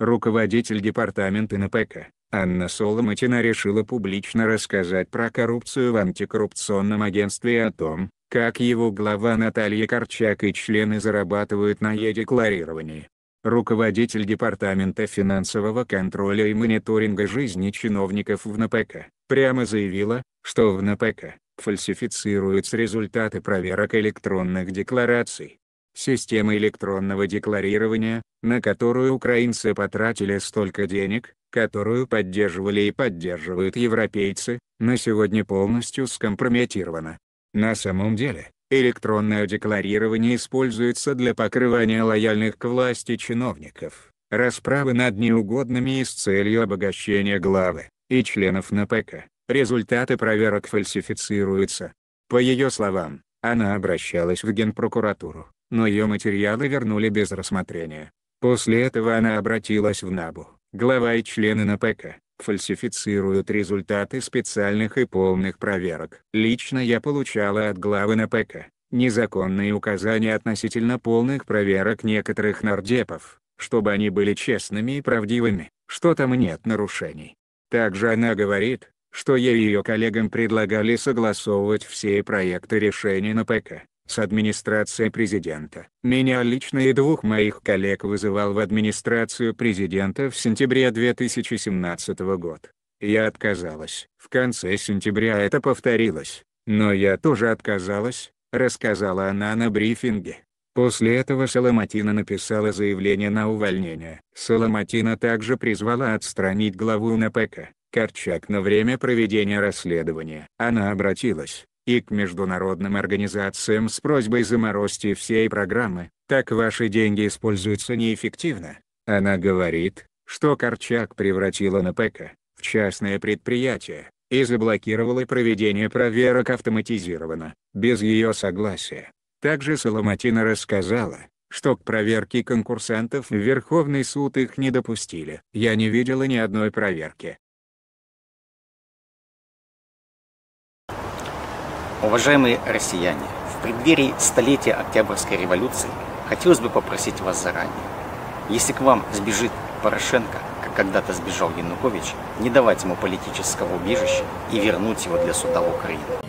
Руководитель департамента НПК, Анна Соломатина решила публично рассказать про коррупцию в антикоррупционном агентстве и о том, как его глава Наталья Корчак и члены зарабатывают на е-декларировании. Руководитель Департамента финансового контроля и мониторинга жизни чиновников в НПК, прямо заявила, что в НПК фальсифицируются результаты проверок электронных деклараций, Система электронного декларирования, на которую украинцы потратили столько денег, которую поддерживали и поддерживают европейцы, на сегодня полностью скомпрометирована. На самом деле, электронное декларирование используется для покрывания лояльных к власти чиновников, расправы над неугодными и с целью обогащения главы и членов НПК. Результаты проверок фальсифицируются. По ее словам, она обращалась в Генпрокуратуру, но ее материалы вернули без рассмотрения. После этого она обратилась в НАБУ. Глава и члены НПК фальсифицируют результаты специальных и полных проверок. Лично я получала от главы НПК незаконные указания относительно полных проверок некоторых нардепов, чтобы они были честными и правдивыми, что там нет нарушений. Также она говорит, что ей и ее коллегам предлагали согласовывать все проекты решений на с администрацией президента. Меня лично и двух моих коллег вызывал в администрацию президента в сентябре 2017 года. Я отказалась. В конце сентября это повторилось, но я тоже отказалась, рассказала она на брифинге. После этого Соломатина написала заявление на увольнение. Соломатина также призвала отстранить главу НПК, Корчак на время проведения расследования. Она обратилась и к международным организациям с просьбой заморозить все программы, так ваши деньги используются неэффективно. Она говорит, что Корчак превратила НПК в частное предприятие и заблокировала проведение проверок автоматизированно, без ее согласия. Также Соломатина рассказала, что к проверке конкурсантов в Верховный суд их не допустили. Я не видела ни одной проверки, Уважаемые россияне, в преддверии столетия Октябрьской революции хотелось бы попросить вас заранее. Если к вам сбежит Порошенко, как когда-то сбежал Янукович, не давать ему политического убежища и вернуть его для суда в Украину.